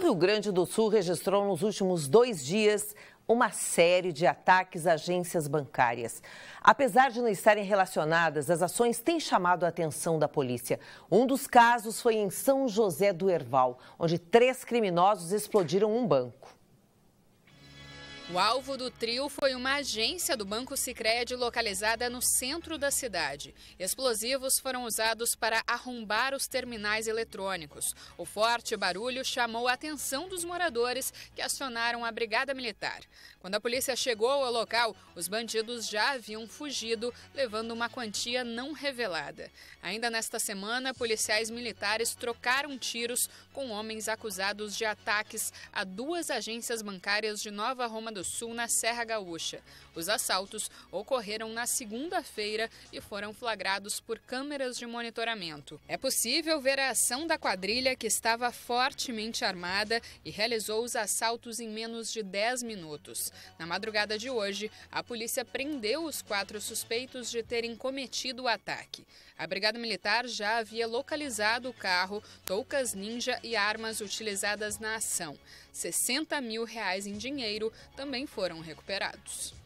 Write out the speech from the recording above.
o Rio Grande do Sul registrou nos últimos dois dias uma série de ataques a agências bancárias. Apesar de não estarem relacionadas, as ações têm chamado a atenção da polícia. Um dos casos foi em São José do Herval, onde três criminosos explodiram um banco. O alvo do trio foi uma agência do Banco Sicredi localizada no centro da cidade. Explosivos foram usados para arrombar os terminais eletrônicos. O forte barulho chamou a atenção dos moradores que acionaram a Brigada Militar. Quando a polícia chegou ao local, os bandidos já haviam fugido, levando uma quantia não revelada. Ainda nesta semana, policiais militares trocaram tiros com homens acusados de ataques a duas agências bancárias de Nova Roma do do Sul, na Serra Gaúcha. Os assaltos ocorreram na segunda-feira e foram flagrados por câmeras de monitoramento. É possível ver a ação da quadrilha que estava fortemente armada e realizou os assaltos em menos de 10 minutos. Na madrugada de hoje, a polícia prendeu os quatro suspeitos de terem cometido o ataque. A Brigada Militar já havia localizado o carro, toucas ninja e armas utilizadas na ação. 60 mil reais em dinheiro também também foram recuperados.